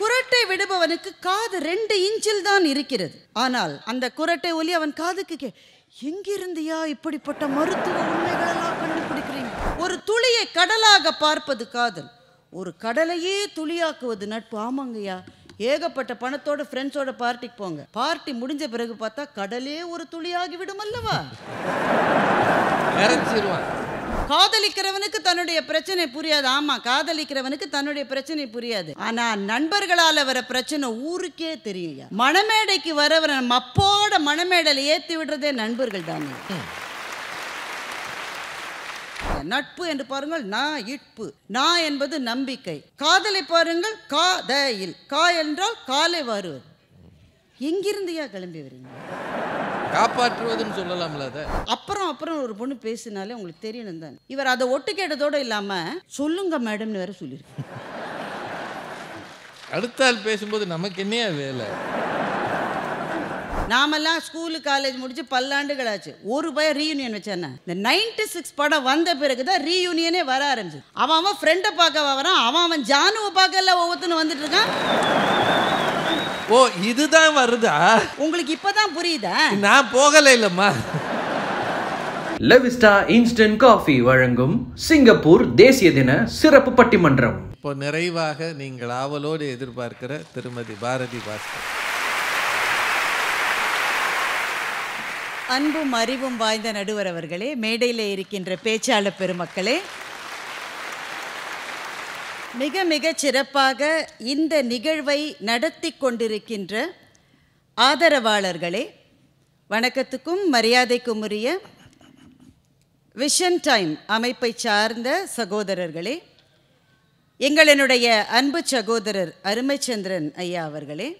குரட்டை விடுபவனுக்கு காது ரெண்டு இன்ச்சில் தான் இருக்கிறது ஆனால் அந்த குரட்டை ஒலி அவன் காதுக்கு கே எங்கிருந்தியா இப்படிப்பட்ட மருத்துவ உண்மைகளெல்லாம் கண்டுபிடிக்கிறீங்க ஒரு துளியை கடலாக பார்ப்பது காதல் ஒரு கடலையே துளியாக்குவது நட்பு ஆமாங்கய்யா ஏகப்பட்ட பணத்தோட ஃப்ரெண்ட்ஸோட பார்ட்டிக்கு போங்க பார்ட்டி முடிஞ்ச பிறகு பார்த்தா கடலே ஒரு துளியாகி விடும் அல்லவா நிறைஞ்சிருவான் காதலிக்கிறவனுக்கு தன்னுடைய பிரச்சனை புரியாது ஆமா காதலிக்கிறவனுக்கு தன்னுடைய பிரச்சனை புரியாது ஆனா நண்பர்களால் வர பிரச்சனை ஊருக்கே தெரியும் மணமேடைக்கு வரவர மப்போட மணமேடல ஏத்தி விடுறதே நண்பர்கள் தானே நட்பு என்று பாருங்கள் நான் இட்பு நான் என்பது நம்பிக்கை காதலை பாருங்கள் கா தயில் கா என்றால் காலை வருவது எங்கிருந்தியா கிளம்பி வருங்க காப்பாற்றுவதுன்னு சொல்லலாம்ல அதை அப்புறம் அப்புறம் ஒரு பொண்ணு பேசினாலே உங்களுக்கு தெரியணும் தான் இவர் அதை ஒட்டு கேட்டதோடு இல்லாம சொல்லுங்க மேடம்னு வேற சொல்லியிருக்கு அடுத்தால் பேசும்போது நமக்கு என்னையா வேலை நாமெல்லாம் ஸ்கூலு காலேஜ் முடிச்சு பல்லாண்டுகள் ஆச்சு ஒரு பய ரீயூனியன் வச்சானே இந்த நைன்டி சிக்ஸ் படம் வந்த பிறகு தான் ரீயூனியனே வர ஆரம்பிச்சு அவன் அவன் ஃப்ரெண்டை பார்க்க வரான் அவன் அவன் ஜானுவை பார்க்கல ஒவ்வொருத்தனும் வந்துட்டு இருக்கான் ஓ இதுதான் வருதா உங்களுக்கு இப்பதான் புரியுதா நான் போகல இல்லம்மா லெவிஸ்டா இன்ஸ்டன்ட் காஃபி வழங்கும் சிங்கப்பூர் தேசிய தின சிறப்பு பட்டிமன்றம் இப்போ நிறைவாக நீங்கள் ஆவலோடு எதிர்பார்க்கிற திருமதி பாரதி பாஸ்கர் அன்பும் அறிவும் வாய்ந்த நடுவர் அவர்களே மேடையில் இருக்கின்ற பேச்சாளர் பெருமக்களே மிக மிக சிறப்பாக இந்த நிகழ்வை நடத்தி கொண்டிருக்கின்ற ஆதரவாளர்களே வணக்கத்துக்கும் மரியாதைக்கும் உரிய விஷன் டைம் அமைப்பை சார்ந்த சகோதரர்களே எங்களினுடைய அன்பு சகோதரர் அருமைச்சந்திரன் ஐயா அவர்களே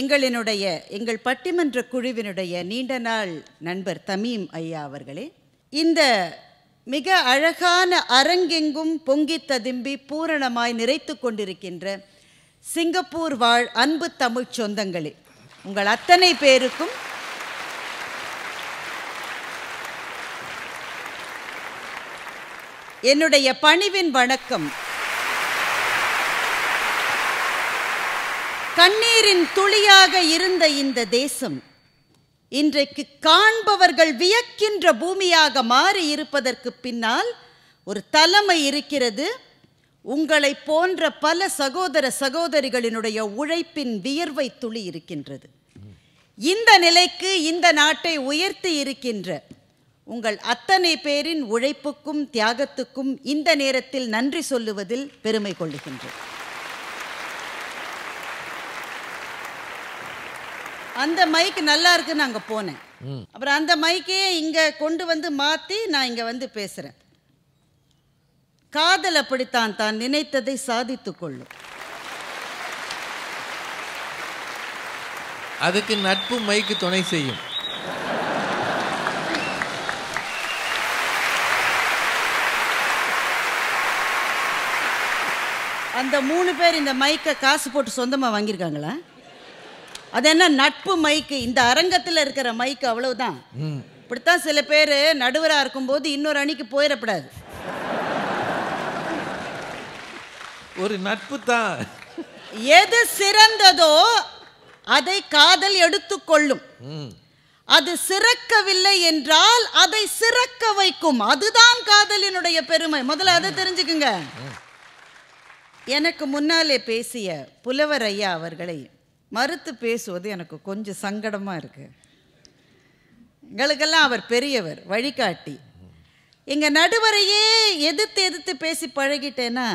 எங்களினுடைய எங்கள் பட்டிமன்ற குழுவினுடைய நீண்ட நாள் நண்பர் தமீம் ஐயா அவர்களே இந்த மிக அழகான அரங்கெங்கும் பொங்கி ததும்பி பூரணமாய் நிறைத்து கொண்டிருக்கின்ற சிங்கப்பூர் வாழ் அன்பு தமிழ் சொந்தங்களே உங்கள் அத்தனை பேருக்கும் என்னுடைய பணிவின் வணக்கம் கண்ணீரின் துளியாக இருந்த இந்த தேசம் இன்றைக்கு காண்பவர்கள் வியக்கின்ற பூமியாக மாறி இருப்பதற்கு பின்னால் ஒரு தலைமை இருக்கிறது உங்களை போன்ற பல சகோதர சகோதரிகளினுடைய உழைப்பின் வியர்வை துளி இருக்கின்றது இந்த நிலைக்கு இந்த நாட்டை உயர்த்தி இருக்கின்ற உங்கள் அத்தனை பேரின் உழைப்புக்கும் தியாகத்துக்கும் இந்த நேரத்தில் நன்றி சொல்லுவதில் பெருமை கொள்ளுகின்றேன் அந்த மைக் நல்லா இருக்குன்னு அங்கே போனேன் அப்புறம் அந்த மைக்கே இங்கே கொண்டு வந்து மாற்றி நான் இங்கே வந்து பேசுகிறேன் காதல் அப்படித்தான் தான் நினைத்ததை சாதித்து கொள்ளும் அதுக்கு நட்பு மைக்கு துணை செய்யும் அந்த மூணு பேர் இந்த மைக்கை காசு போட்டு சொந்தமாக வாங்கியிருக்காங்களா அது என்ன நட்பு மைக்கு இந்த அரங்கத்தில் இருக்கிற மைக்கு அவ்வளவுதான் இப்படித்தான் சில பேர் நடுவராக இருக்கும்போது இன்னொரு அணிக்கு போயிடப்படாது ஒரு நட்பு தான் எது சிறந்ததோ அதை காதல் எடுத்துக்கொள்ளும் அது சிறக்கவில்லை என்றால் அதை சிறக்க வைக்கும் அதுதான் காதலினுடைய பெருமை முதல்ல அதை தெரிஞ்சுக்குங்க எனக்கு முன்னாலே பேசிய புலவர் ஐயா அவர்களை மறுத்து பேசுவது எனக்கு கொஞ்சம் சங்கடமாக இருக்குது எங்களுக்கெல்லாம் அவர் பெரியவர் வழிகாட்டி எங்கள் நடுவரையே எதிர்த்து எதிர்த்து பேசி பழகிட்டேன்னா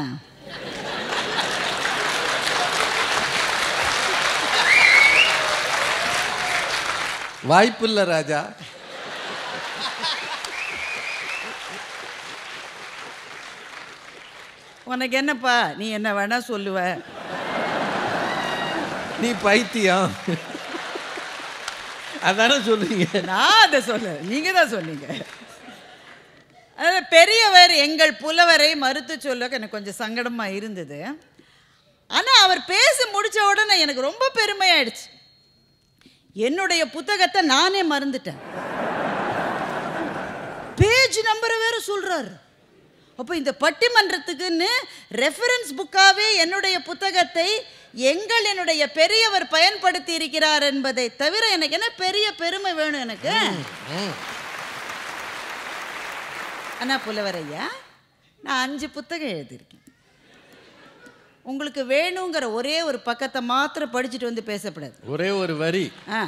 இல்லை ராஜா உனக்கு என்னப்பா நீ என்ன வேணால் சொல்லுவேன் நீ பைத்தியம் அதானே சொல்றீங்க நான் அதை சொல்ல நீங்கள் தான் சொன்னீங்க பெரியவர் எங்கள் புலவரை மறுத்து சொல்ல எனக்கு கொஞ்சம் சங்கடமாக இருந்தது ஆனால் அவர் பேசி முடித்த உடனே எனக்கு ரொம்ப பெருமையாயிடுச்சு என்னுடைய புத்தகத்தை நானே மறந்துட்டேன் பேஜ் நம்பரை வேற சொல்கிறாரு அப்போ இந்த பட்டிமன்றத்துக்குன்னு ரெஃபரன்ஸ் புக்காகவே என்னுடைய புத்தகத்தை எங்கள் என்னுடைய பெரியவர் பயன்படுத்தி இருக்கிறார் என்பதை தவிர எனக்கு என்ன பெரிய பெருமை வேணும் எனக்கு அண்ணா புலவரையா நான் அஞ்சு புத்தகம் எழுதியிருக்கேன் உங்களுக்கு வேணுங்கிற ஒரே ஒரு பக்கத்தை மாத்திரம் படிச்சுட்டு வந்து பேசப்படாது ஒரே ஒரு வரி ஆ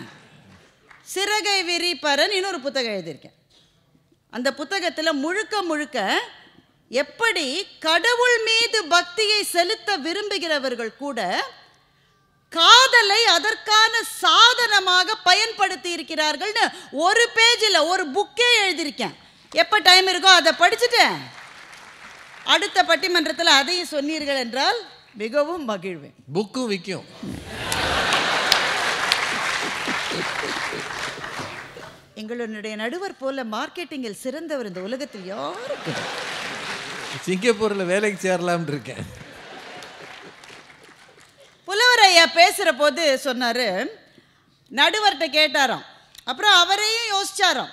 சிறகை விரிப்பரன் பரன் இன்னொரு புத்தகம் எழுதியிருக்கேன் அந்த புத்தகத்தில் முழுக்க முழுக்க எப்படி கடவுள் மீது பக்தியை செலுத்த விரும்புகிறவர்கள் கூட காதலை அதற்கான சாதனமாக பயன்படுத்தி இருக்கிறார்கள்னு ஒரு பேஜில் ஒரு புக்கே எழுதியிருக்கேன் எப்போ டைம் இருக்கோ அதை படிச்சுட்டேன் அடுத்த பட்டிமன்றத்தில் அதையும் சொன்னீர்கள் என்றால் மிகவும் மகிழ்வேன் புக்கும் விற்கும் எங்களுடைய நடுவர் போல மார்க்கெட்டிங்கில் சிறந்தவர் இந்த உலகத்தில் யாருக்கு சிங்கப்பூரில் வேலைக்கு சேரலாம்னு இருக்கேன் புலவர் ஐயா பேசுகிற போது சொன்னார் நடுவர்கிட்ட கேட்டாராம் அப்புறம் அவரையும் யோசிச்சாராம்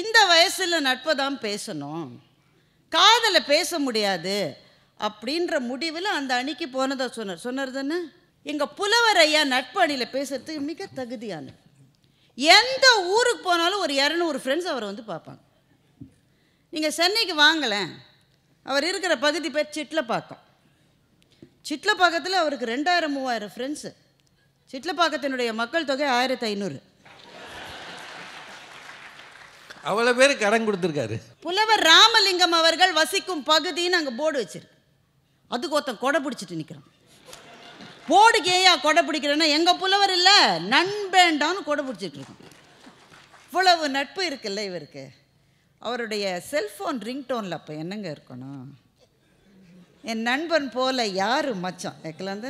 இந்த வயசில் நட்பை தான் பேசணும் காதலை பேச முடியாது அப்படின்ற முடிவில் அந்த அணிக்கு போனதா சொன்னார் சொன்னார் தானே எங்கள் புலவர் ஐயா நட்பு அணியில் பேசுறதுக்கு மிக தகுதியானது எந்த ஊருக்கு போனாலும் ஒரு இரநூறு ஃப்ரெண்ட்ஸ் அவரை வந்து பார்ப்பாங்க நீங்கள் சென்னைக்கு வாங்கலை அவர் இருக்கிற பகுதி பேர் சிட்லப்பாக்கம் சிட்லப்பாக்கத்தில் அவருக்கு ரெண்டாயிரம் மூவாயிரம் ஃப்ரெண்ட்ஸு சிட்லப்பாக்கத்தினுடைய மக்கள் தொகை ஆயிரத்தி ஐநூறு அவ்வளோ பேர் கடன் கொடுத்துருக்காரு புலவர் ராமலிங்கம் அவர்கள் வசிக்கும் பகுதின்னு அங்கே போர்டு வச்சிருக்கு அதுக்கு ஒருத்தன் கொடை பிடிச்சிட்டு நிற்கிறான் போர்டுக்கு ஏயா கொடை பிடிக்கிறேன்னா எங்கள் புலவர் இல்லை நண்பேண்டான்னு கொடை பிடிச்சிட்டு இருக்கான் இவ்வளவு நட்பு இருக்குல்ல இவருக்கு அவருடைய செல்ஃபோன் ரிங்டோனில் அப்போ என்னங்க இருக்கணும் என் நண்பன் போல யாரு மச்சம் கேட்கலாம்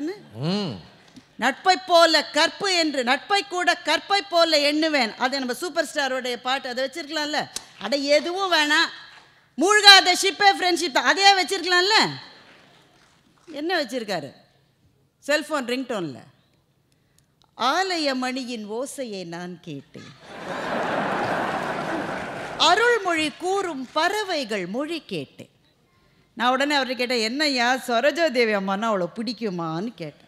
நட்பை போல கற்பு என்று நட்பை கூட கற்பை போல எண்ணுவேன் அது நம்ம சூப்பர் ஸ்டாரோடைய பாட்டு அதை வச்சிருக்கலாம்ல அட எதுவும் வேணாம் மூழ்காத ஷிப்பே ஃப்ரெண்ட்ஷிப் அதே அதையே வச்சிருக்கலாம்ல என்ன வச்சிருக்காரு செல்ஃபோன் ரிங்டோனில் ஆலய மணியின் ஓசையை நான் கேட்டேன் அருள்மொழி கூறும் பறவைகள் மொழி கேட்டேன் நான் உடனே அவர்கிட்ட கேட்டேன் என்னையா தேவி அம்மானா அவ்வளோ பிடிக்குமான்னு கேட்டேன்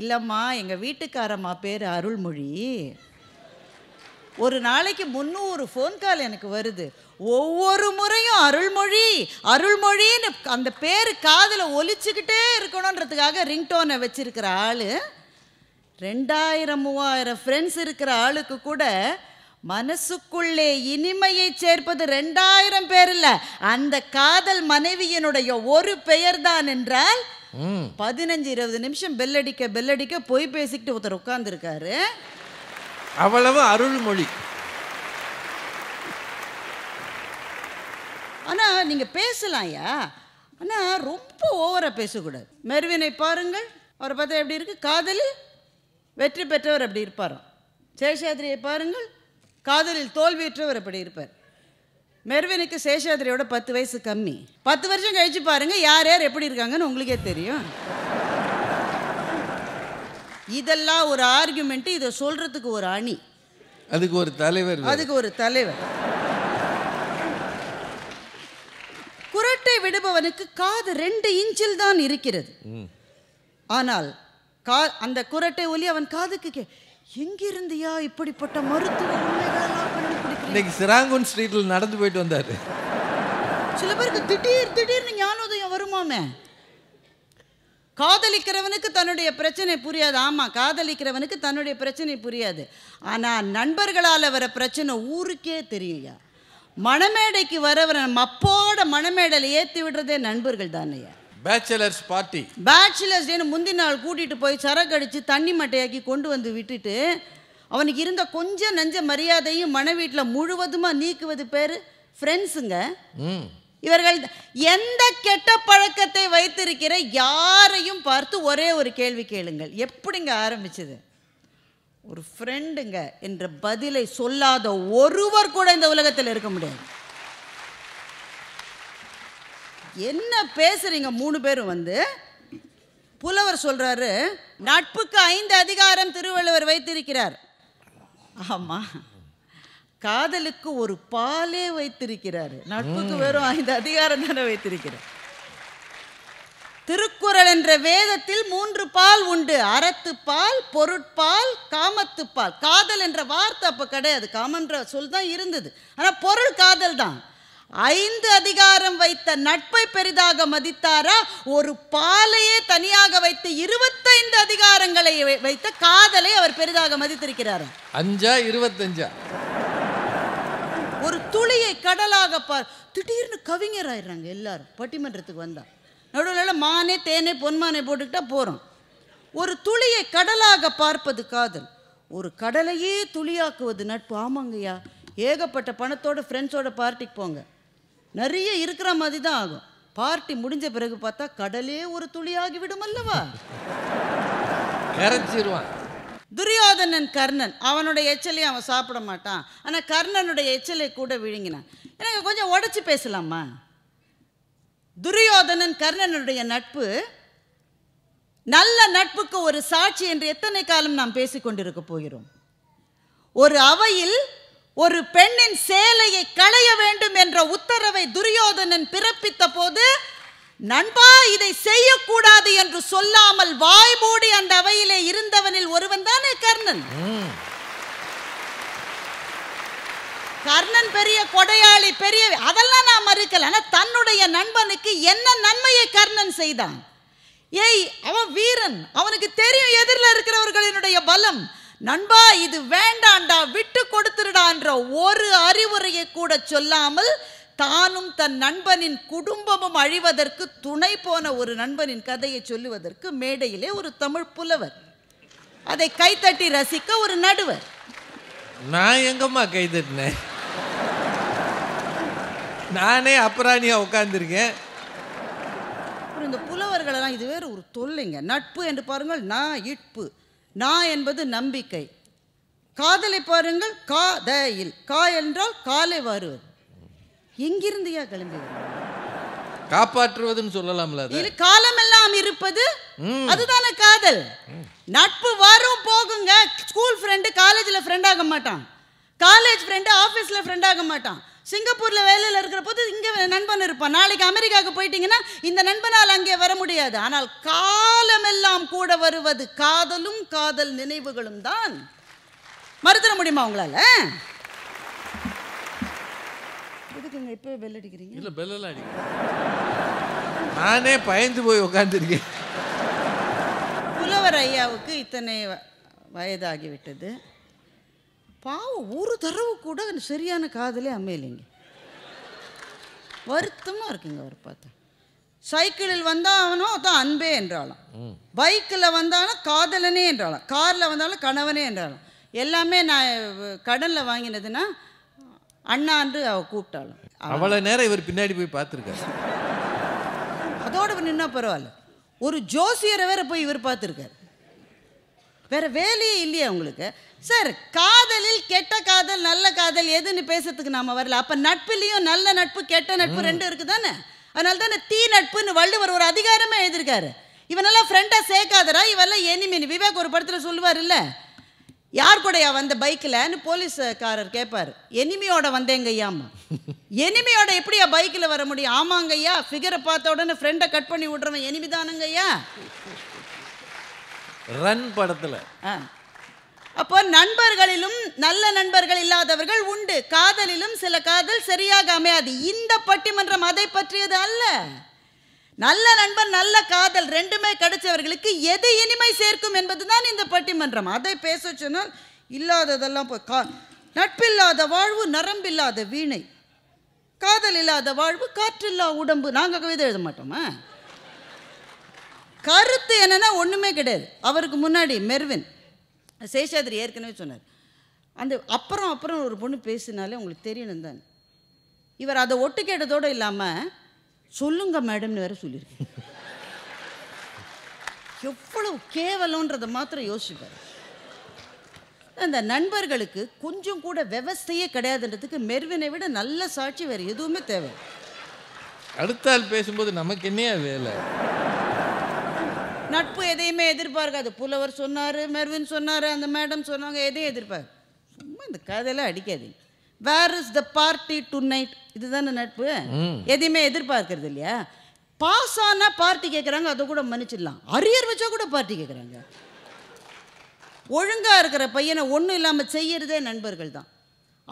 இல்லைம்மா எங்கள் வீட்டுக்காரம்மா பேர் அருள்மொழி ஒரு நாளைக்கு முந்நூறு ஃபோன் கால் எனக்கு வருது ஒவ்வொரு முறையும் அருள்மொழி அருள்மொழின்னு அந்த பேர் காதில் ஒலிச்சுக்கிட்டே இருக்கணுன்றதுக்காக ரிங்டோனை வச்சுருக்கிற ஆள் ரெண்டாயிரம் மூவாயிரம் ஃப்ரெண்ட்ஸ் இருக்கிற ஆளுக்கு கூட மனசுக்குள்ளே இனிமையை சேர்ப்பது ரெண்டாயிரம் பேர் இல்ல அந்த காதல் மனைவியினுடைய ஒரு பெயர் தான் என்றால் பதினஞ்சு இருபது நிமிஷம் பெல்லடிக்க பெல்லடிக்க பொய் பேசிக்கிட்டு ஒருத்தர் இருக்காரு அவ்வளவு அருள்மொழி ஆனா நீங்கள் பேசலாம் ஆனா ரொம்ப ஓவராக பேசக்கூடாது மெருவினை பாருங்கள் அவரை பார்த்தா எப்படி இருக்கு காதலி வெற்றி பெற்றவர் அப்படி இருப்பாரோ சேஷாத்ரியை பாருங்கள் காதலில் தோல்வியுற்றவர் அப்படி இருப்பார் மெர்வினுக்கு சேஷாதிரியோட பத்து வயசு கம்மி பத்து வருஷம் கழிச்சு பாருங்கள் யார் யார் எப்படி இருக்காங்கன்னு உங்களுக்கே தெரியும் இதெல்லாம் ஒரு ஆர்குமெண்ட் இதை சொல்கிறதுக்கு ஒரு அணி அதுக்கு ஒரு தலைவர் அதுக்கு ஒரு தலைவர் குரட்டை விடுபவனுக்கு காது ரெண்டு இன்ச்சில் தான் இருக்கிறது ஆனால் கா அந்த குரட்டை ஒலி அவன் காதுக்கு கே எங்கிருந்தியா இப்படிப்பட்ட மருத்துவ இன்னைக்கு சிராங்கூன் ஸ்ட்ரீட்டில் நடந்து போயிட்டு வந்தாரு சில பேருக்கு திடீர் திடீர்னு ஞானோதயம் வருமாமே காதலிக்கிறவனுக்கு தன்னுடைய பிரச்சனை புரியாது ஆமாம் காதலிக்கிறவனுக்கு தன்னுடைய பிரச்சனை புரியாது ஆனால் நண்பர்களால் வர பிரச்சனை ஊருக்கே தெரியும்யா மணமேடைக்கு வரவரை மப்போட மணமேடையில் ஏற்றி விடுறதே நண்பர்கள் தானேயா பேச்சுலர்ஸ் பார்ட்டி பேச்சுலர்ஸ் டேன்னு முந்தின நாள் கூட்டிட்டு போய் சரக்கு அடிச்சு தண்ணி மட்டையாக்கி கொண்டு வந்து விட்டுட்டு அவனுக்கு இருந்த கொஞ்சம் நஞ்ச மரியாதையும் மன வீட்டில் முழுவதுமாக நீக்குவது பேர் ஃப்ரெண்ட்ஸுங்க இவர்கள் எந்த கெட்ட பழக்கத்தை வைத்திருக்கிற யாரையும் பார்த்து ஒரே ஒரு கேள்வி கேளுங்கள் எப்படிங்க ஆரம்பிச்சது ஒரு ஃப்ரெண்டுங்க என்ற பதிலை சொல்லாத ஒருவர் கூட இந்த உலகத்தில் இருக்க முடியாது என்ன பேசுறீங்க மூணு பேரும் வந்து புலவர் சொல்றாரு நட்புக்கு ஐந்து அதிகாரம் திருவள்ளுவர் வைத்திருக்கிறார் ஆமா காதலுக்கு ஒரு பாலே வைத்திருக்கிறார் நட்புக்கு வெறும் ஐந்து அதிகாரம் தானே வைத்திருக்கிறார் திருக்குறள் என்ற வேதத்தில் மூன்று பால் உண்டு அறத்து பால் பொருட்பால் காமத்து பால் காதல் என்ற வார்த்தை அப்போ கிடையாது காமன்ற சொல் தான் இருந்தது ஆனால் பொருள் காதல் தான் ஐந்து அதிகாரம் வைத்த நட்பை பெரிதாக மதித்தாரா ஒரு பாலையே தனியாக வைத்து இருபத்தைந்து அதிகாரங்களை வைத்த காதலை அவர் பெரிதாக மதித்திருக்கிறார் அஞ்சா இருபத்தஞ்சா ஒரு துளியை கடலாக பார் திடீர்னு கவிஞர் ஆயிடுறாங்க எல்லாரும் பட்டிமன்றத்துக்கு வந்தா நடுவில் மானே தேனே பொன்மானே போட்டுக்கிட்டா போறோம் ஒரு துளியை கடலாக பார்ப்பது காதல் ஒரு கடலையே துளியாக்குவது நட்பு ஆமாங்கய்யா ஏகப்பட்ட பணத்தோட ஃப்ரெண்ட்ஸோட பார்ட்டிக்கு போங்க நிறைய இருக்கிற மாதிரி தான் ஆகும் பார்ட்டி முடிஞ்ச பிறகு பார்த்தா கடலே ஒரு துளியாகி விடும் அல்லவா துரியோதனன் கர்ணன் அவனுடைய எச்சலையும் அவன் சாப்பிட மாட்டான் ஆனால் கர்ணனுடைய எச்சலை கூட விழுங்கினான் எனக்கு கொஞ்சம் உடச்சி பேசலாமா துரியோதனன் கர்ணனுடைய நட்பு நல்ல நட்புக்கு ஒரு சாட்சி என்று எத்தனை காலம் நாம் பேசிக்கொண்டிருக்க போகிறோம் ஒரு அவையில் ஒரு பெண்ணின் சேலையை களைய வேண்டும் என்ற உத்தரவை துரியோதனன் பிறப்பித்த போது நண்பா இதை செய்யக்கூடாது என்று சொல்லாமல் வாய் மூடி அந்த அவையிலே இருந்தவனில் ஒருவன் தானே கர்ணன் கர்ணன் பெரிய கொடையாளி பெரிய அதெல்லாம் நான் மறுக்கல ஆனால் தன்னுடைய நண்பனுக்கு என்ன நன்மையை கர்ணன் செய்தான் ஏய் அவன் வீரன் அவனுக்கு தெரியும் எதிரில் இருக்கிறவர்களினுடைய பலம் நண்பா இது வேண்டாண்டா விட்டு கொடுத்துருடான்ற ஒரு அறிவுரையை கூட சொல்லாமல் தானும் தன் நண்பனின் குடும்பமும் அழிவதற்கு துணை போன ஒரு நண்பனின் கதையை சொல்லுவதற்கு மேடையிலே ஒரு தமிழ் புலவர் அதை கைத்தட்டி ரசிக்க ஒரு நடுவர் நான் எங்கம்மா கைதட்டினேன் நானே அப்ராணியா உட்காந்துருக்கேன் இந்த புலவர்களெல்லாம் இதுவே ஒரு தொல்லைங்க நட்பு என்று பாருங்கள் நான் இட்பு நான் என்பது நம்பிக்கை காதலை பாருங்கள் கா தயில் கா என்றால் காலை வருவது எங்கிருந்தையா கிளம்பி காப்பாற்றுவதுன்னு சொல்லலாம்ல இது காலமெல்லாம் இருப்பது அதுதானே காதல் நட்பு வரும் போகுங்க ஸ்கூல் ஃப்ரெண்டு காலேஜில் ஃப்ரெண்ட் ஆக மாட்டான் காலேஜ் ஃப்ரெண்டு ஆஃபீஸில் ஃப்ரெண்ட் ஆக மாட்டான் சிங்கப்பூரில் வேலையில் இருக்கிற போது இங்கே நண்பன் இருப்பான் நாளைக்கு அமெரிக்காவுக்கு போயிட்டீங்கன்னா இந்த நண்பனால் அங்கே வர முடியாது ஆனால் காலமெல்லாம் கூட வருவது காதலும் காதல் நினைவுகளும் தான் மறுத்துட முடியுமா உங்களால் எதுக்குங்க இப்போ பெல் அடிக்கிறீங்க இல்லை பெல்லாம் அடிக்கிறேன் நானே பயந்து போய் உட்காந்துருக்கேன் புலவர் ஐயாவுக்கு இத்தனை வயதாகிவிட்டது பாவம் ஒரு தடவை கூட சரியான காதலே அமையலைங்க வருத்தமாக இருக்குங்க அவர் பார்த்தா சைக்கிளில் வந்தால் அவனோ அதான் அன்பே என்றாலும் பைக்கில் வந்தாலும் காதலனே என்றாலும் காரில் வந்தாலும் கணவனே என்றாலும் எல்லாமே நான் கடனில் வாங்கினதுன்னா அண்ணான்று அவ கூப்பிட்டாலும் அவ்வளோ நேரம் இவர் பின்னாடி போய் பார்த்துருக்காரு அதோடு நின்னா பரவாயில்ல ஒரு ஜோசியரை வேற போய் இவர் பார்த்துருக்காரு வேறு வேலையே இல்லையா உங்களுக்கு சார் காதலில் கெட்ட காதல் நல்ல காதல் எதுன்னு பேசுறதுக்கு நாம் வரல அப்போ நட்புலேயும் நல்ல நட்பு கெட்ட நட்பு ரெண்டும் இருக்குது தானே அதனால தானே தீ நட்புன்னு வள்ளுவர் ஒரு அதிகாரமே எழுதியிருக்காரு இவனெல்லாம் ஃப்ரெண்டாக சேர்க்காதரா இவெல்லாம் எனிமேனி விவேக் ஒரு படத்தில் சொல்லுவார் இல்லை யார் கூடயா வந்த பைக்கில்னு போலீஸ்காரர் கேட்பார் எனிமையோட வந்தேங்க ஐயாமா எனிமையோட எப்படியா பைக்கில் வர முடியும் ஆமாங்கய்யா ஃபிகரை பார்த்த உடனே ஃப்ரெண்டை கட் பண்ணி விட்றவன் எனிமி தானுங்கய்யா ரன் படத்தில் அப்போ நண்பர்களிலும் நல்ல நண்பர்கள் இல்லாதவர்கள் உண்டு காதலிலும் சில காதல் சரியாக அமையாது இந்த பட்டிமன்றம் அதை பற்றியது அல்ல நல்ல நண்பர் நல்ல காதல் ரெண்டுமே கிடைச்சவர்களுக்கு எது இனிமை சேர்க்கும் என்பதுதான் இந்த பட்டிமன்றம் அதை பேச சொன்னால் இல்லாததெல்லாம் போய் கா நட்பில்லாத வாழ்வு நரம்பில்லாத வீணை காதல் இல்லாத வாழ்வு காற்றில்லா உடம்பு நாங்கள் கவிதை எழுத மாட்டோமா கருத்து என்னென்னா ஒன்றுமே கிடையாது அவருக்கு முன்னாடி மெர்வின் சேஷாதிரி ஏற்கனவே சொன்னார் அந்த அப்புறம் அப்புறம் ஒரு பொண்ணு பேசினாலே உங்களுக்கு தெரியணும் தான் இவர் அதை ஒட்டு கேட்டதோடு இல்லாமல் சொல்லுங்க மேடம்னு வேற சொல்லியிருக்கேன் எவ்வளவு கேவலன்றதை மாத்திரம் யோசிப்பார் அந்த நண்பர்களுக்கு கொஞ்சம் கூட விவஸ்தையே கிடையாதுன்றதுக்கு மெர்வினை விட நல்ல சாட்சி வேறு எதுவுமே தேவை அடுத்தால் பேசும்போது நமக்கு என்னையா வேலை நட்பு எதையுமே எதிர்பார்க்காது புலவர் சொன்னார் மெர்வின் சொன்னார் அந்த மேடம் சொன்னாங்க எதையும் எதிர்பார்க்க சும்மா இந்த கதையெல்லாம் அடிக்காது where is the party tonight இதுதானே நட்பு எதையுமே எதிர்பார்க்கறது இல்லையா பாஸ் ஆனால் பார்ட்டி கேட்குறாங்க அதை கூட மன்னிச்சிடலாம் அரியர் வச்சா கூட பார்ட்டி கேட்குறாங்க ஒழுங்காக இருக்கிற பையனை ஒன்றும் இல்லாமல் செய்யறதே நண்பர்கள் தான்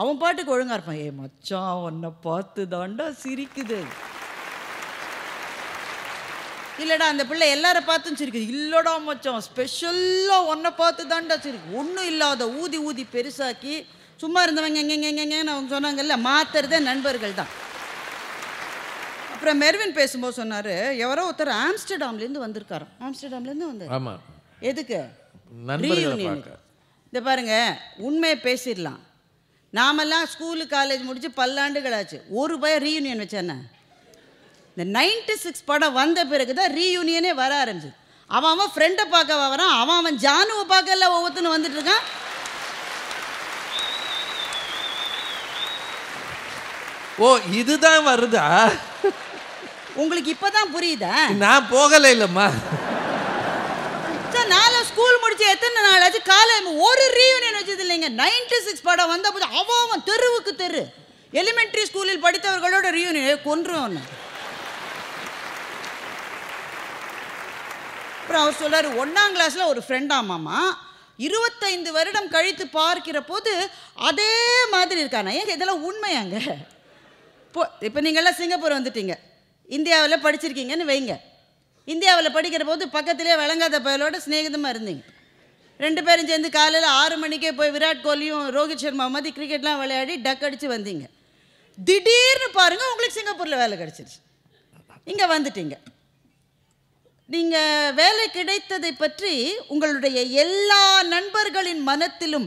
அவன் பாட்டுக்கு ஒழுங்காக இருப்பான் ஏ மச்சான் உன்னை பார்த்து தாண்டா சிரிக்குது இல்லைடா அந்த பிள்ளை எல்லாரை பார்த்தும் சிரிக்குது இல்லைடா மச்சம் ஸ்பெஷலாக ஒன்றை பார்த்து தாண்டா சிரிக்கு ஒன்றும் இல்லாத ஊதி ஊதி பெருசாக்கி சும்மா இருந்தவங்க எங்கெங்கெங்கன்னு அவங்க சொன்னாங்கல்ல மாத்துறதே நண்பர்கள் தான் அப்புறம் மெர்வின் பேசும்போது சொன்னார் எவரோ ஒருத்தர் ஆம்ஸ்டர்டாம்லேருந்து வந்திருக்காரோ ஆம்ஸ்டர்டாம்லேருந்து வந்தார் ஆமாம் எதுக்கு இந்த பாருங்க உண்மையை பேசிடலாம் நாமெல்லாம் ஸ்கூலு காலேஜ் முடிச்சு பல்லாண்டுகள் ஆச்சு ஒரு பய ரீயூனியன் வச்சேன்னா இந்த நைன்டி சிக்ஸ் படம் வந்த பிறகு தான் ரீயூனியனே வர ஆரம்பிச்சது அவன் அவன் ஃப்ரெண்டை பார்க்க வரான் அவன் அவன் ஜானுவை பார்க்கல ஒவ்வொருத்தனும் வந்துட்டு இருக்கான் ஓ இதுதான் வருதா உங்களுக்கு இப்பதான் புரியுதா நான் போகல இல்லம்மா நாலு ஸ்கூல் முடிச்சு எத்தனை நாள் ஆச்சு காலை ஒரு ரீயூனியன் வச்சது இல்லைங்க நைன்டி சிக்ஸ் படம் வந்த போது அவன் தெருவுக்கு தெரு எலிமெண்ட்ரி ஸ்கூலில் படித்தவர்களோட ரீயூனியன் கொன்று ஒன்று அப்புறம் அவர் சொல்கிறார் ஒன்றாம் கிளாஸில் ஒரு ஃப்ரெண்டாமாம்மா இருபத்தைந்து வருடம் கழித்து பார்க்கிற போது அதே மாதிரி இருக்கானா ஏன் இதெல்லாம் உண்மையாங்க இப்போ இப்போ நீங்கள்லாம் சிங்கப்பூர் வந்துட்டீங்க இந்தியாவில் படிச்சிருக்கீங்கன்னு வைங்க இந்தியாவில் படிக்கிற போது பக்கத்துலேயே விளங்காத பயலோட சிநேகிதமாக இருந்தீங்க ரெண்டு பேரும் சேர்ந்து காலையில் ஆறு மணிக்கே போய் விராட் கோலியும் ரோஹித் சர்மா மாதிரி கிரிக்கெட்லாம் விளையாடி டக் அடித்து வந்தீங்க திடீர்னு பாருங்கள் உங்களுக்கு சிங்கப்பூரில் வேலை கிடச்சிருச்சு இங்கே வந்துட்டீங்க நீங்கள் வேலை கிடைத்ததை பற்றி உங்களுடைய எல்லா நண்பர்களின் மனத்திலும்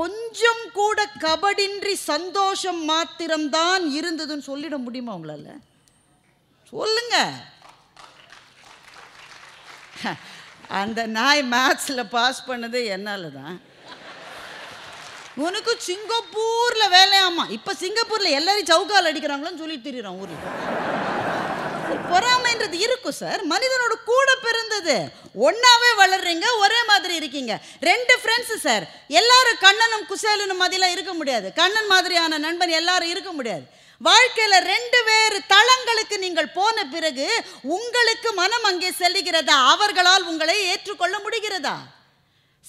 கொஞ்சம் கூட கபடின்றி சந்தோஷம் மாத்திரம்தான் இருந்ததுன்னு சொல்லிட முடியுமா உங்களால் சொல்லுங்க அந்த நாய் மேத்ஸில் பாஸ் பண்ணது என்னால் தான் உனக்கு சிங்கப்பூரில் வேலையாமா இப்போ சிங்கப்பூரில் எல்லாரையும் சவுக்கால் அடிக்கிறாங்களோன்னு சொல்லி தெரியுறான் ஊரில் பொறாமைன்றது இருக்கும் சார் மனிதனோட கூட பிறந்தது ஒன்றாவே வளர்றீங்க ஒரே மாதிரி இருக்கீங்க ரெண்டு ஃப்ரெண்ட்ஸு சார் எல்லாரும் கண்ணனும் குசேலனும் மாதிரிலாம் இருக்க முடியாது கண்ணன் மாதிரியான நண்பன் எல்லாரும் இருக்க முடியாது வாழ்க்கையில் ரெண்டு வேறு தளங்களுக்கு நீங்கள் போன பிறகு உங்களுக்கு மனம் அங்கே செல்கிறதா அவர்களால் உங்களை ஏற்றுக்கொள்ள முடிகிறதா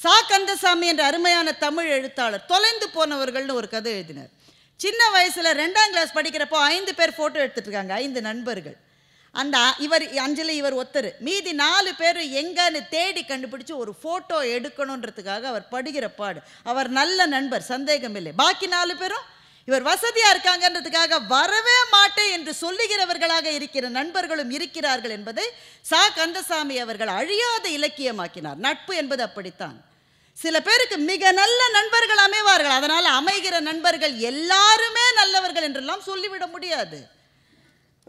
சா கந்தசாமி என்ற அருமையான தமிழ் எழுத்தாளர் தொலைந்து போனவர்கள்னு ஒரு கதை எழுதினார் சின்ன வயசில் ரெண்டாம் கிளாஸ் படிக்கிறப்போ ஐந்து பேர் ஃபோட்டோ இருக்காங்க ஐந்து நண்பர்கள் அந்த இவர் அஞ்சலி இவர் ஒத்தர் மீதி நாலு பேர் எங்கன்னு தேடி கண்டுபிடிச்சு ஒரு ஃபோட்டோ எடுக்கணுன்றதுக்காக அவர் படுகிற பாடு அவர் நல்ல நண்பர் சந்தேகம் இல்லை பாக்கி நாலு பேரும் இவர் வசதியாக இருக்காங்கன்றதுக்காக வரவே மாட்டேன் என்று சொல்லுகிறவர்களாக இருக்கிற நண்பர்களும் இருக்கிறார்கள் என்பதை சா கந்தசாமி அவர்கள் அழியாத இலக்கியமாக்கினார் நட்பு என்பது அப்படித்தான் சில பேருக்கு மிக நல்ல நண்பர்கள் அமைவார்கள் அதனால் அமைகிற நண்பர்கள் எல்லாருமே நல்லவர்கள் என்றெல்லாம் சொல்லிவிட முடியாது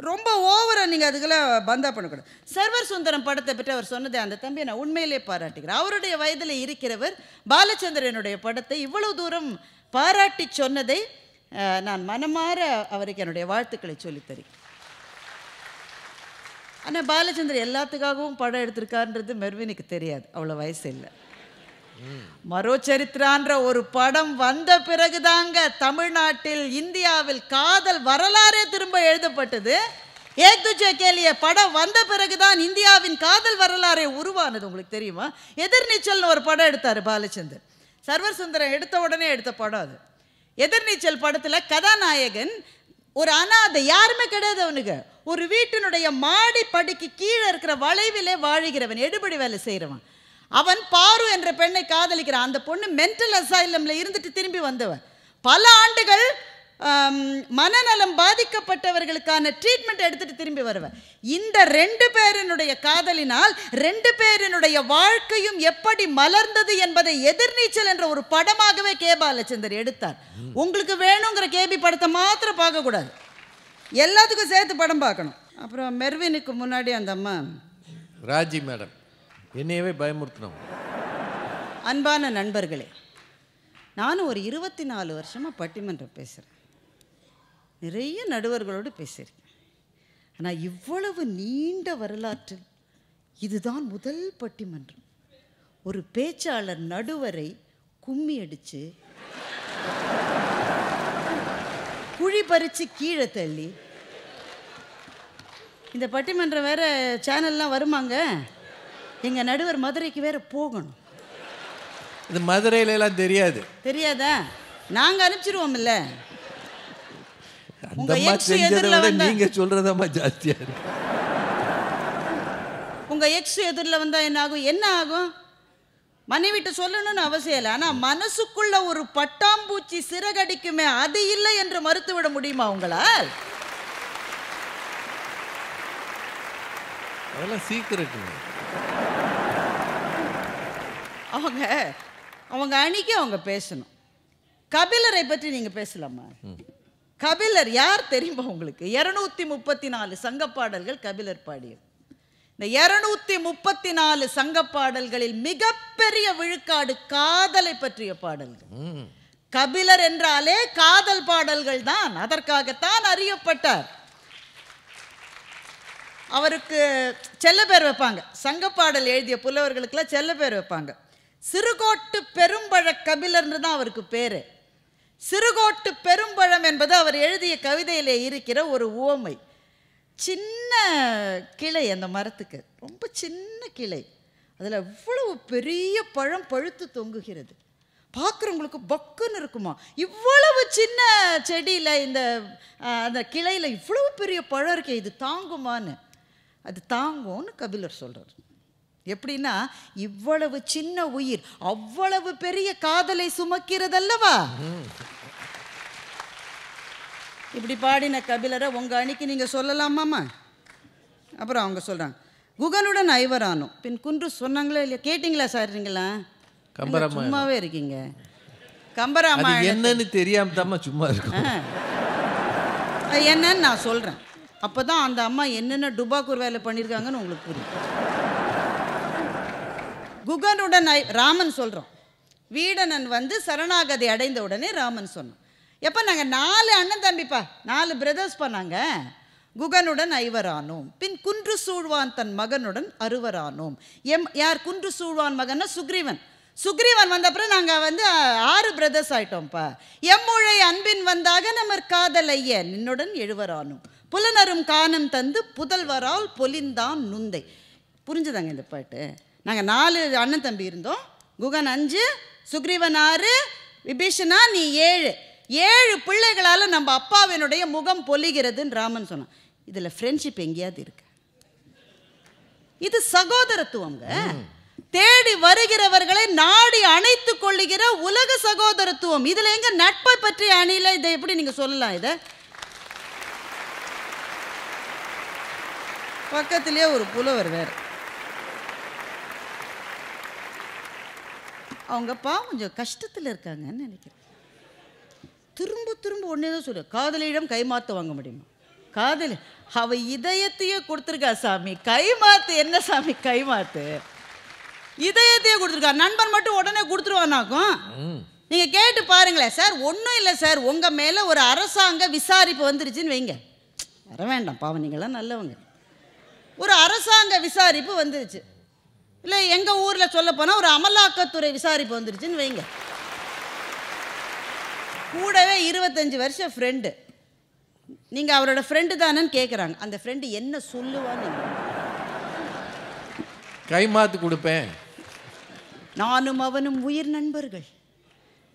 ரொம்ப ஓவராக நீங்கள் அதுக்கெல்லாம் பந்தா பண்ணக்கூடாது சர்வர் சுந்தரம் படத்தை பற்றி அவர் சொன்னது அந்த தம்பியை நான் உண்மையிலே பாராட்டுகிறேன் அவருடைய வயதில் இருக்கிறவர் பாலச்சந்திரனுடைய படத்தை இவ்வளவு தூரம் பாராட்டி சொன்னதை நான் மனமாற அவருக்கு என்னுடைய வாழ்த்துக்களை சொல்லித்தரேன் ஆனால் பாலச்சந்திரன் எல்லாத்துக்காகவும் படம் எடுத்திருக்காருன்றது மெர்வினுக்கு தெரியாது அவ்வளோ வயசு இல்லை சரித்திரான்ற ஒரு படம் வந்த பிறகுதாங்க தமிழ்நாட்டில் இந்தியாவில் காதல் வரலாறே திரும்ப எழுதப்பட்டது ஏக் துஜே படம் வந்த பிறகுதான் இந்தியாவின் காதல் வரலாறே உருவானது உங்களுக்கு தெரியுமா எதிர்நீச்சல்னு ஒரு படம் எடுத்தார் பாலச்சந்தர் சர்வர் சுந்தரம் எடுத்த உடனே எடுத்த படம் அது எதிர்நீச்சல் படத்தில் கதாநாயகன் ஒரு அனாதை யாருமே கிடையாது அவனுக்கு ஒரு வீட்டினுடைய மாடி படிக்கு கீழே இருக்கிற வளைவிலே வாழுகிறவன் எடுபடி வேலை செய்கிறவன் அவன் பாரு என்ற பெண்ணை காதலிக்கிறான் அந்த பொண்ணு மென்டல் அசைலமில் இருந்துட்டு திரும்பி வந்தவன் பல ஆண்டுகள் மனநலம் பாதிக்கப்பட்டவர்களுக்கான ட்ரீட்மெண்ட் எடுத்துட்டு திரும்பி வருவேன் இந்த ரெண்டு பேரினுடைய காதலினால் ரெண்டு பேரினுடைய வாழ்க்கையும் எப்படி மலர்ந்தது என்பதை எதிர்நீச்சல் என்ற ஒரு படமாகவே கே பாலச்சந்தர் எடுத்தார் உங்களுக்கு வேணுங்கிற கேபி படத்தை மாத்திரம் பார்க்கக்கூடாது எல்லாத்துக்கும் சேர்த்து படம் பார்க்கணும் அப்புறம் மெர்வினுக்கு முன்னாடி அந்த அம்மா ராஜி மேடம் என்னையவே பயமுறுத்தினோம் அன்பான நண்பர்களே நானும் ஒரு இருபத்தி நாலு வருஷமாக பட்டிமன்றம் பேசுகிறேன் நிறைய நடுவர்களோடு பேசியிருக்கேன் ஆனால் இவ்வளவு நீண்ட வரலாற்று இதுதான் முதல் பட்டிமன்றம் ஒரு பேச்சாளர் நடுவரை கும்மி அடித்து குழி பறித்து கீழே தள்ளி இந்த பட்டிமன்றம் வேறு சேனல்லாம் வருமாங்க எங்கள் நடுவர் மதுரைக்கு வேறு போகணும் இது எல்லாம் தெரியாது தெரியாதா நாங்க அனுப்பிச்சிருவோம் இல்ல நீங்க அம்மா ஜாஸ்தியா இருக்கு உங்க எக்ஸ் எதிரில் வந்தா என்ன ஆகும் என்ன ஆகும் மனைவிட்டு சொல்லணும்னு அவசியம் இல்லை ஆனால் மனசுக்குள்ள ஒரு பட்டாம்பூச்சி சிறகடிக்குமே அது இல்லை என்று மறுத்துவிட முடியுமா உங்களால் அதெல்லாம் சீக்கிரம் அவங்க அவங்க அணிக்கு அவங்க பேசணும் கபிலரை பற்றி நீங்கள் பேசலாமா கபிலர் யார் தெரியுமா உங்களுக்கு இரநூத்தி முப்பத்தி நாலு சங்கப்பாடல்கள் கபிலர் பாடியது இந்த இரநூத்தி முப்பத்தி நாலு சங்கப்பாடல்களில் மிகப்பெரிய விழுக்காடு காதலை பற்றிய பாடல்கள் கபிலர் என்றாலே காதல் பாடல்கள் தான் அதற்காகத்தான் அறியப்பட்டார் அவருக்கு செல்ல பேர் வைப்பாங்க சங்கப்பாடல் எழுதிய புலவர்களுக்கெல்லாம் செல்ல பேர் வைப்பாங்க சிறுகோட்டு பெரும்பழ கபிலர்னு தான் அவருக்கு பேர் சிறுகோட்டு பெரும்பழம் என்பது அவர் எழுதிய கவிதையில் இருக்கிற ஒரு ஓமை சின்ன கிளை அந்த மரத்துக்கு ரொம்ப சின்ன கிளை அதில் இவ்வளவு பெரிய பழம் பழுத்து தொங்குகிறது பார்க்குறவங்களுக்கு பக்குன்னு இருக்குமா இவ்வளவு சின்ன செடியில் இந்த அந்த கிளையில் இவ்வளவு பெரிய பழம் இருக்கே இது தாங்குமான்னு அது தாங்கும்னு கபிலர் சொல்கிறார் எப்படின்னா இவ்வளவு சின்ன உயிர் அவ்வளவு பெரிய காதலை சுமக்கிறதல்லவா இப்படி பாடின கபிலரை உங்கள் அணிக்கு நீங்கள் சொல்லலாமாம்மா அப்புறம் அவங்க சொல்கிறாங்க குகனுடன் ஐவரானும் பின் குன்று சொன்னாங்களே இல்லையா கேட்டிங்களா சார் நீங்களா சும்மாவே இருக்கீங்க கம்பராமா என்னன்னு தெரியாம தான் சும்மா இருக்கு என்னன்னு நான் சொல்கிறேன் அப்போ தான் அந்த அம்மா என்னென்ன டுபாக்கூர் வேலை பண்ணியிருக்காங்கன்னு உங்களுக்கு புரியும் குகனுடன் ராமன் சொல்கிறோம் வீடனன் வந்து சரணாகதி அடைந்த உடனே ராமன் சொன்னோம் எப்போ நாங்கள் நாலு அண்ணன் தம்பிப்பா நாலு பிரதர்ஸ் பண்ணாங்க குகனுடன் ஐவரானோம் பின் குன்று சூழ்வான் தன் மகனுடன் அறுவரானோம் எம் யார் குன்று சூழ்வான் மகன்னா சுக்ரீவன் சுக்ரீவன் வந்த அப்புறம் நாங்கள் வந்து ஆறு பிரதர்ஸ் ஆயிட்டோம்ப்பா எம்மொழை அன்பின் வந்தாக காதல் காதலைய நின்னுடன் எழுவரானும் புலனரும் காணம் தந்து புதல்வரால் பொலிந்தான் நுந்தை புரிஞ்சுதாங்க இந்த பாட்டு நாங்கள் நாலு அண்ணன் தம்பி இருந்தோம் குகன் அஞ்சு சுக்ரீவன் ஆறு விபீஷனா நீ ஏழு ஏழு பிள்ளைகளால் நம்ம அப்பாவினுடைய முகம் பொலிகிறதுன்னு ராமன் சொன்னான் இதில் ஃப்ரெண்ட்ஷிப் எங்கேயாவது இருக்கு இது சகோதரத்துவங்க தேடி வருகிறவர்களை நாடி அணைத்து கொள்ளுகிற உலக சகோதரத்துவம் இதில் எங்க நட்பை பற்றிய அணியில இதை எப்படி நீங்க சொல்லலாம் இதை பக்கத்திலேயே ஒரு புலவர் வேறு அவங்க அப்பா கொஞ்சம் கஷ்டத்தில் இருக்காங்கன்னு நினைக்கிறேன் திரும்ப திரும்ப ஒன்றே தான் சொல்லு காதலியிடம் கைமாத்து வாங்க முடியுமா காதலி அவ இதயத்தையே கொடுத்துருக்கா சாமி கைமாத்து என்ன சாமி கைமாத்து இதயத்தையே கொடுத்துருக்கா நண்பன் மட்டும் உடனே கொடுத்துருவானாக்கும் நீங்கள் கேட்டு பாருங்களேன் சார் ஒன்றும் இல்லை சார் உங்கள் மேலே ஒரு அரசாங்க விசாரிப்பு வந்துருச்சுன்னு வைங்க வர வேண்டாம் பாவம் நீங்களாம் நல்லவங்க ஒரு அரசாங்க விசாரிப்பு வந்துருச்சு இல்லை எங்கள் ஊரில் சொல்ல போனால் ஒரு அமலாக்கத்துறை விசாரிப்பு வந்துருச்சுன்னு வைங்க கூடவே இருபத்தஞ்சி வருஷம் ஃப்ரெண்டு நீங்கள் அவரோட ஃப்ரெண்டு தானேன்னு கேட்குறாங்க அந்த ஃப்ரெண்டு என்ன சொல்லுவான்னு கை மாற்று கொடுப்பேன் நானும் அவனும் உயிர் நண்பர்கள்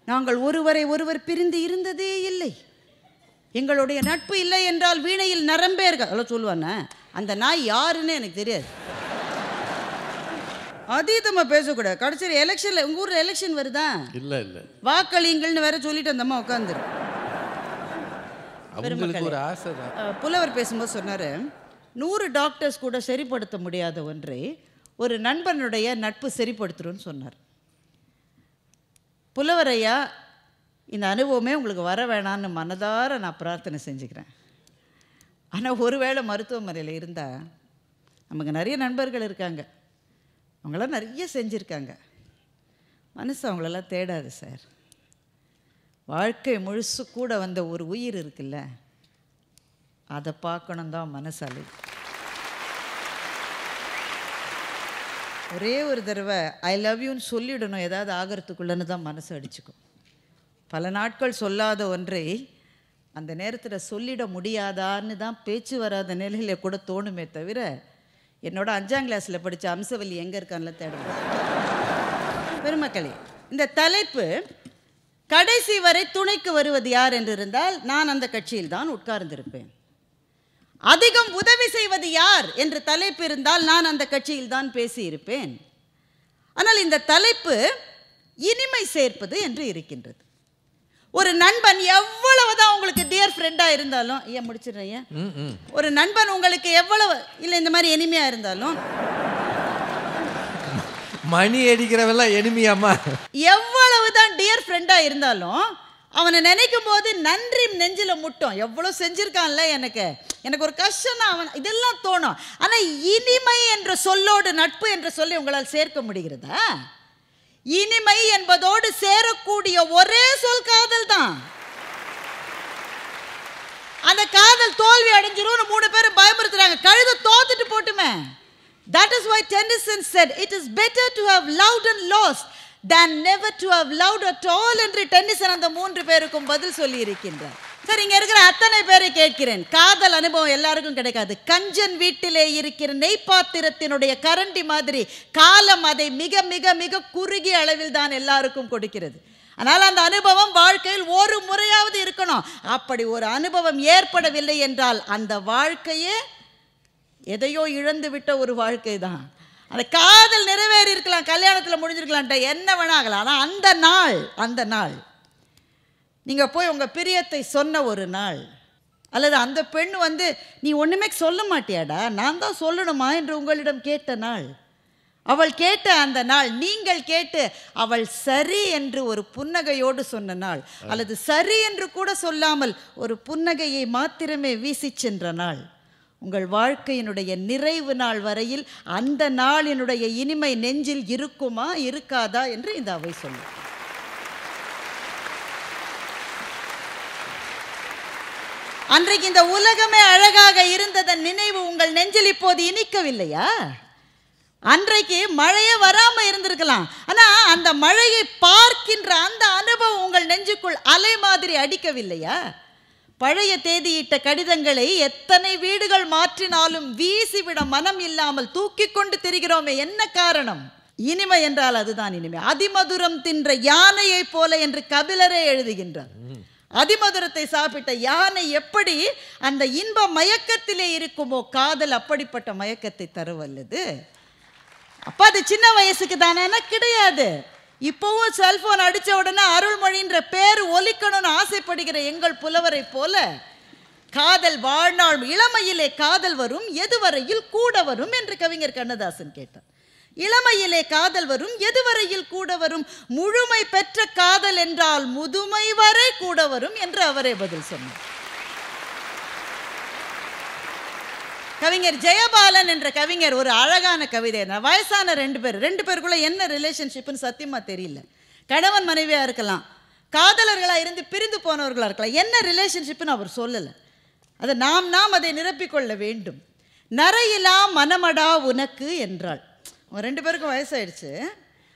நாங்கள் ஒருவரை ஒருவர் பிரிந்து இருந்ததே இல்லை எங்களுடைய நட்பு இல்லை என்றால் வீணையில் நரம்பேர்கள் அதெல்லாம் சொல்லுவான அந்த நாய் யாருன்னு எனக்கு தெரியாது அதீதமா பேசக்கூடாது கடைசியில் எலெக்ஷன்ல உங்க ஊர்ல எலெக்ஷன் வருதா இல்ல இல்ல வாக்களிங்கள்னு வேற சொல்லிட்டு அந்த அம்மா உட்காந்துரு அவங்களுக்கு ஒரு ஆசை தான் புலவர் பேசும்போது சொன்னாரு நூறு டாக்டர்ஸ் கூட சரிப்படுத்த முடியாத ஒன்றை ஒரு நண்பனுடைய நட்பு சரிப்படுத்துருன்னு சொன்னார் புலவர் ஐயா இந்த அனுபவமே உங்களுக்கு வர வேணான்னு மனதார நான் பிரார்த்தனை செஞ்சுக்கிறேன் ஆனால் ஒருவேளை மருத்துவமனையில் இருந்தால் நமக்கு நிறைய நண்பர்கள் இருக்காங்க அவங்களாம் நிறைய செஞ்சுருக்காங்க மனசு அவங்களெல்லாம் தேடாது சார் வாழ்க்கை முழுசு கூட வந்த ஒரு உயிர் இருக்குல்ல அதை பார்க்கணும் தான் மனசாலி ஒரே ஒரு தடவை ஐ லவ் யூன்னு சொல்லிடணும் ஏதாவது ஆகிறதுக்குள்ளன்னு தான் மனசு அடிச்சுக்கும் பல நாட்கள் சொல்லாத ஒன்றை அந்த நேரத்தில் சொல்லிட முடியாதான்னு தான் பேச்சு வராத நிலையில் கூட தோணுமே தவிர என்னோட அஞ்சாம் கிளாஸில் படித்த அம்சவல்லி எங்கே இருக்கான்ல தேடுவோம் பெருமக்களே இந்த தலைப்பு கடைசி வரை துணைக்கு வருவது யார் என்று இருந்தால் நான் அந்த கட்சியில் தான் உட்கார்ந்திருப்பேன் அதிகம் உதவி செய்வது யார் என்று தலைப்பு இருந்தால் நான் அந்த கட்சியில் தான் பேசியிருப்பேன் ஆனால் இந்த தலைப்பு இனிமை சேர்ப்பது என்று இருக்கின்றது ஒரு நண்பன் எவ்வளவுதான் உங்களுக்கு டியர் ஃப்ரெண்டாக இருந்தாலும் ஏன் முடிச்சிடுறேன் ஏன் ஒரு நண்பன் உங்களுக்கு எவ்வளவு இல்லை இந்த மாதிரி எளிமையாக இருந்தாலும் மணி அடிக்கிறவெல்லாம் எளிமையாம்மா எவ்வளவுதான் டியர் ஃப்ரெண்டாக இருந்தாலும் அவனை நினைக்கும் போது நன்றி நெஞ்சில் முட்டும் எவ்வளோ செஞ்சுருக்கான்ல எனக்கு எனக்கு ஒரு கஷ்டம் அவன் இதெல்லாம் தோணும் ஆனால் இனிமை என்ற சொல்லோடு நட்பு என்ற சொல்லி உங்களால் சேர்க்க முடிகிறதா இனிமை என்பதோடு சேரக்கூடிய ஒரே சொல் காதல் தான் அந்த காதல் தோல்வி அடைஞ்சிரும் மூணு பேரும் பயமுறுத்துறாங்க கழுத தோத்துட்டு போட்டுமே that is why Tennyson said it is better to have loved and lost than never to have loved at all என்று டென்னிசன் அந்த மூன்று பேருக்கும் பதில் சொல்லி இருக்கின்றார் சரி இங்கே இருக்கிற அத்தனை பேரை கேட்கிறேன் காதல் அனுபவம் எல்லாருக்கும் கிடைக்காது கஞ்சன் வீட்டிலே இருக்கிற நெய் பாத்திரத்தினுடைய கரண்டி மாதிரி காலம் அதை மிக மிக மிக குறுகிய அளவில் தான் எல்லாருக்கும் கொடுக்கிறது ஆனால் அந்த அனுபவம் வாழ்க்கையில் ஒரு முறையாவது இருக்கணும் அப்படி ஒரு அனுபவம் ஏற்படவில்லை என்றால் அந்த வாழ்க்கையே எதையோ இழந்து விட்ட ஒரு வாழ்க்கை தான் அந்த காதல் நிறைவேறி இருக்கலாம் கல்யாணத்தில் முடிஞ்சிருக்கலான்ட்ட என்ன வேணாகலாம் ஆனால் அந்த நாள் அந்த நாள் நீங்கள் போய் உங்கள் பிரியத்தை சொன்ன ஒரு நாள் அல்லது அந்த பெண் வந்து நீ ஒன்றுமே சொல்ல மாட்டியாடா நான் தான் சொல்லணுமா என்று உங்களிடம் கேட்ட நாள் அவள் கேட்ட அந்த நாள் நீங்கள் கேட்டு அவள் சரி என்று ஒரு புன்னகையோடு சொன்ன நாள் அல்லது சரி என்று கூட சொல்லாமல் ஒரு புன்னகையை மாத்திரமே வீசி சென்ற நாள் உங்கள் வாழ்க்கையினுடைய நிறைவு நாள் வரையில் அந்த நாளினுடைய இனிமை நெஞ்சில் இருக்குமா இருக்காதா என்று இந்த அவை சொல்லும் அன்றைக்கு இந்த உலகமே அழகாக இருந்ததன் நினைவு உங்கள் நெஞ்சில் இப்போது இனிக்கவில்லையா அன்றைக்கு மழையே வராமல் இருந்திருக்கலாம் ஆனால் அந்த மழையை பார்க்கின்ற அந்த அனுபவம் உங்கள் நெஞ்சுக்குள் அலை மாதிரி அடிக்கவில்லையா பழைய தேதியிட்ட கடிதங்களை எத்தனை வீடுகள் மாற்றினாலும் வீசிவிட மனம் இல்லாமல் தூக்கி கொண்டு திரிகிறோமே என்ன காரணம் இனிமை என்றால் அதுதான் இனிமை அதிமதுரம் தின்ற யானையைப் போல என்று கபிலரே எழுதுகின்றார் அதிமதுரத்தை சாப்பிட்ட யானை எப்படி அந்த இன்ப மயக்கத்திலே இருக்குமோ காதல் அப்படிப்பட்ட மயக்கத்தை தருவல்லது அப்போ அது சின்ன வயசுக்கு தானேனா கிடையாது இப்போவும் செல்ஃபோன் அடிச்ச உடனே அருள்மொழின்ற பேர் ஒலிக்கணும்னு ஆசைப்படுகிற எங்கள் புலவரை போல காதல் வாழ்நாள் இளமையிலே காதல் வரும் எதுவரையில் கூட வரும் என்று கவிஞர் கண்ணதாசன் கேட்டார் இளமையிலே காதல் வரும் எதுவரையில் கூட வரும் முழுமை பெற்ற காதல் என்றால் முதுமை வரை கூட வரும் என்று அவரே பதில் சொன்னார் கவிஞர் ஜெயபாலன் என்ற கவிஞர் ஒரு அழகான கவிதை வயசான ரெண்டு பேர் ரெண்டு பேருக்குள்ள என்ன ரிலேஷன்ஷிப்னு சத்தியமாக தெரியல கணவன் மனைவியாக இருக்கலாம் காதலர்களாக இருந்து பிரிந்து போனவர்களாக இருக்கலாம் என்ன ரிலேஷன்ஷிப்னு அவர் சொல்லலை அதை நாம் நாம் அதை நிரப்பிக்கொள்ள வேண்டும் நரையிலா மனமடா உனக்கு என்றாள் ரெண்டு பேருக்கும் வயசாயிடுச்சு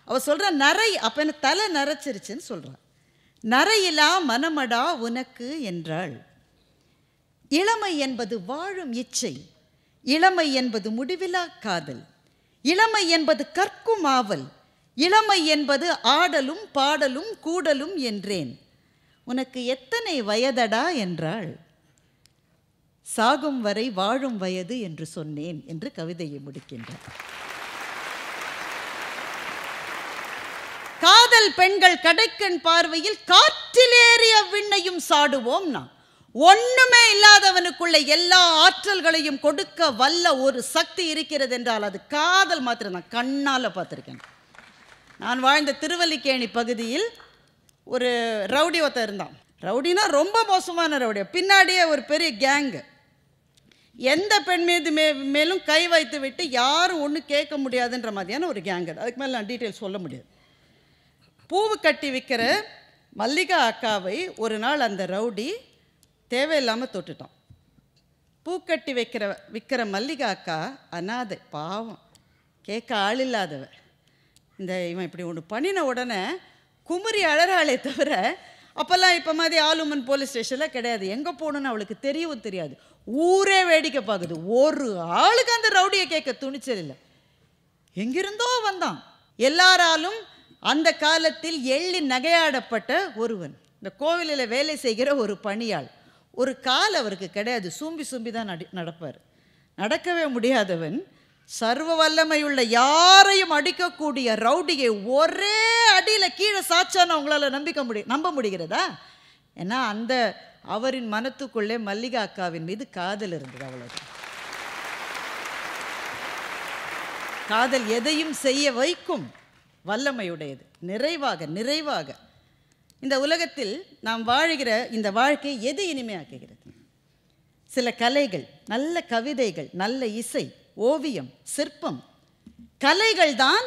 அவள் சொல்கிற நரை அப்போ என்ன தலை நரைச்சிருச்சுன்னு சொல்கிறாள் நரையிலா மனமடா உனக்கு என்றாள் இளமை என்பது வாழும் இச்சை இளமை என்பது முடிவிலா காதல் இளமை என்பது கற்கும் ஆவல் இளமை என்பது ஆடலும் பாடலும் கூடலும் என்றேன் உனக்கு எத்தனை வயதடா என்றாள் சாகும் வரை வாழும் வயது என்று சொன்னேன் என்று கவிதையை முடிக்கின்றார் காதல் பெண்கள் கடைக்கண் பார்வையில் காற்றிலேறிய விண்ணையும் சாடுவோம் நாம் ஒண்ணுமே இல்லாதவனுக்குள்ள எல்லா ஆற்றல்களையும் கொடுக்க வல்ல ஒரு சக்தி இருக்கிறது என்றால் அது காதல் மாத்திரம் நான் கண்ணால் பார்த்துருக்கேன் நான் வாழ்ந்த திருவல்லிக்கேணி பகுதியில் ஒரு ரவுடி ஒருத்தர் இருந்தான் ரவுடினா ரொம்ப மோசமான ரவுடி பின்னாடியே ஒரு பெரிய கேங்கு எந்த பெண் மீது மே மேலும் கை வைத்து விட்டு யாரும் ஒன்றும் கேட்க முடியாதுன்ற மாதிரியான ஒரு கேங்கு அதுக்கு மேலே நான் டீட்டெயில்ஸ் சொல்ல முடியாது பூவு கட்டி விற்கிற மல்லிகா அக்காவை ஒரு நாள் அந்த ரவுடி தேவையில்லாமல் தொட்டுட்டோம் பூ கட்டி வைக்கிற விற்கிற மல்லிகா அக்கா அனாதை பாவம் கேட்க ஆள் இல்லாதவ இந்த இவன் இப்படி ஒன்று பண்ணின உடனே குமரி அழறாளே தவிர அப்போல்லாம் இப்போ மாதிரி ஆளுமன் போலீஸ் ஸ்டேஷனில் கிடையாது எங்கே போகணுன்னு அவளுக்கு தெரியவும் தெரியாது ஊரே வேடிக்கை பார்க்குது ஒரு ஆளுக்கு அந்த ரவுடியை கேட்க துணிச்சல் இல்லை எங்கிருந்தோ வந்தான் எல்லாராலும் அந்த காலத்தில் எள்ளி நகையாடப்பட்ட ஒருவன் இந்த கோவிலில் வேலை செய்கிற ஒரு பணியாள் ஒரு கால் அவருக்கு கிடையாது சூம்பி சூம்பி தான் நடி நடப்பார் நடக்கவே முடியாதவன் சர்வ வல்லமையுள்ள யாரையும் அடிக்கக்கூடிய ரவுடியை ஒரே அடியில் கீழே சாச்சான்னு அவங்களால் நம்பிக்க முடியும் நம்ப முடிகிறதா ஏன்னா அந்த அவரின் மனத்துக்குள்ளே மல்லிகா அக்காவின் மீது காதல் இருந்தது அவ்வளோ காதல் எதையும் செய்ய வைக்கும் வல்லமையுடையது நிறைவாக நிறைவாக இந்த உலகத்தில் நாம் வாழ்கிற இந்த வாழ்க்கையை எது இனிமையாக்குகிறது சில கலைகள் நல்ல கவிதைகள் நல்ல இசை ஓவியம் சிற்பம் கலைகள் தான்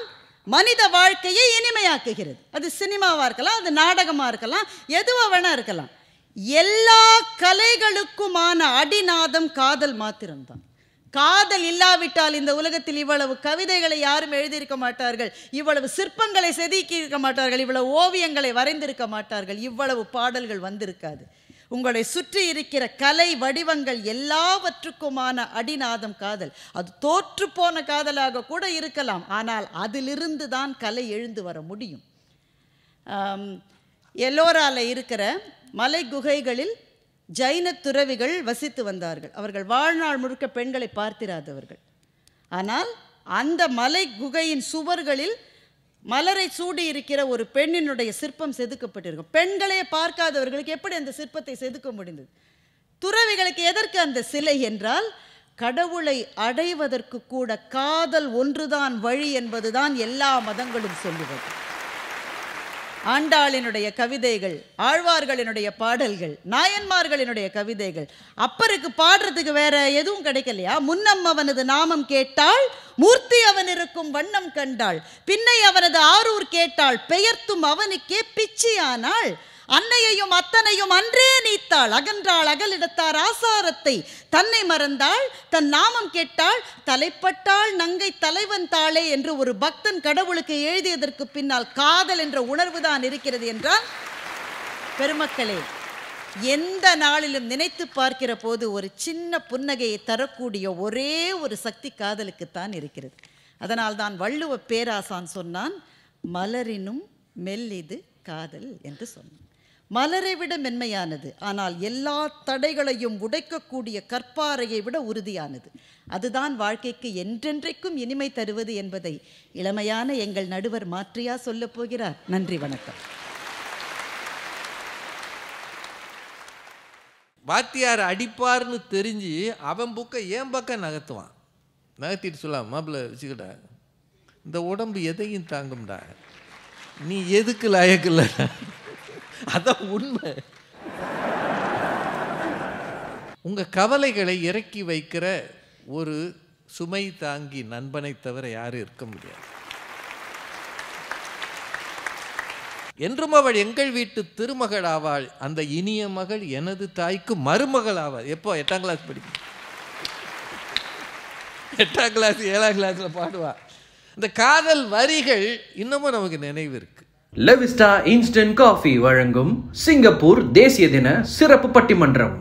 மனித வாழ்க்கையை இனிமையாக்குகிறது அது சினிமாவாக இருக்கலாம் அது நாடகமாக இருக்கலாம் எதுவாக வேணால் இருக்கலாம் எல்லா கலைகளுக்குமான அடிநாதம் காதல் மாத்திரம்தான் காதல் இல்லாவிட்டால் இந்த உலகத்தில் இவ்வளவு கவிதைகளை யாரும் எழுதியிருக்க மாட்டார்கள் இவ்வளவு சிற்பங்களை செதுக்கி இருக்க மாட்டார்கள் இவ்வளவு ஓவியங்களை வரைந்திருக்க மாட்டார்கள் இவ்வளவு பாடல்கள் வந்திருக்காது உங்களை சுற்றி இருக்கிற கலை வடிவங்கள் எல்லாவற்றுக்குமான அடிநாதம் காதல் அது தோற்று போன காதலாக கூட இருக்கலாம் ஆனால் அதிலிருந்து தான் கலை எழுந்து வர முடியும் எல்லோரால இருக்கிற மலை குகைகளில் ஜைன துறவிகள் வசித்து வந்தார்கள் அவர்கள் வாழ்நாள் முழுக்க பெண்களை பார்த்திராதவர்கள் ஆனால் அந்த மலை குகையின் சுவர்களில் மலரை சூடி இருக்கிற ஒரு பெண்ணினுடைய சிற்பம் செதுக்கப்பட்டிருக்கும் பெண்களே பார்க்காதவர்களுக்கு எப்படி அந்த சிற்பத்தை செதுக்க முடிந்தது துறவிகளுக்கு எதற்கு அந்த சிலை என்றால் கடவுளை அடைவதற்கு கூட காதல் ஒன்றுதான் வழி என்பதுதான் எல்லா மதங்களும் சொல்லுவது ஆண்டாளினுடைய கவிதைகள் ஆழ்வார்களினுடைய பாடல்கள் நாயன்மார்களினுடைய கவிதைகள் அப்பருக்கு பாடுறதுக்கு வேற எதுவும் கிடைக்கலையா முன்னம் அவனது நாமம் கேட்டால் மூர்த்தி அவன் இருக்கும் வண்ணம் கண்டாள் பின்னை அவனது ஆரூர் கேட்டாள் பெயர்த்தும் அவனுக்கே பிச்சியானாள் அன்னையையும் அத்தனையும் அன்றே நீத்தாள் அகன்றாள் அகலிடத்தார் ஆசாரத்தை தன்னை மறந்தாள் தன் நாமம் கேட்டாள் தலைப்பட்டாள் நங்கை தலைவன் தாளே என்று ஒரு பக்தன் கடவுளுக்கு எழுதியதற்கு பின்னால் காதல் என்ற உணர்வு தான் இருக்கிறது என்றால் பெருமக்களே எந்த நாளிலும் நினைத்து பார்க்கிற போது ஒரு சின்ன புன்னகையை தரக்கூடிய ஒரே ஒரு சக்தி காதலுக்குத்தான் இருக்கிறது அதனால்தான் வள்ளுவ பேராசான் சொன்னான் மலரினும் மெல்லிது காதல் என்று சொன்னான் மலரை விட மென்மையானது ஆனால் எல்லா தடைகளையும் உடைக்கக்கூடிய கற்பாறையை விட உறுதியானது அதுதான் வாழ்க்கைக்கு என்றென்றைக்கும் இனிமை தருவது என்பதை இளமையான எங்கள் நடுவர் மாற்றியா சொல்லப் போகிறார் நன்றி வணக்கம் வாத்தியார் அடிப்பார்னு தெரிஞ்சு அவன் புக்கை ஏன் பக்கம் நகர்த்துவான் நகர்த்திட்டு சொல்லலாம் மாப்பிள்ள வச்சுக்கிட்ட இந்த உடம்பு எதையும் தாங்கும்டா நீ எதுக்கு லாயக்கில்லை அதான் உண்மை உங்கள் கவலைகளை இறக்கி வைக்கிற ஒரு சுமை தாங்கி நண்பனை தவிர யாரும் இருக்க முடியாது என்றும் அவள் எங்கள் வீட்டு திருமகள் ஆவாள் அந்த இனிய மகள் எனது தாய்க்கு மருமகள் ஆவாள் எப்போ எட்டாம் கிளாஸ் படிக்க எட்டாம் கிளாஸ் ஏழாம் கிளாஸ்ல பாடுவா இந்த காதல் வரிகள் இன்னமும் நமக்கு நினைவு இருக்கு லெவிஸ்டா இன்ஸ்டன்ட் காஃபி வழங்கும் சிங்கப்பூர் தேசிய தின சிறப்பு பட்டிமன்றம்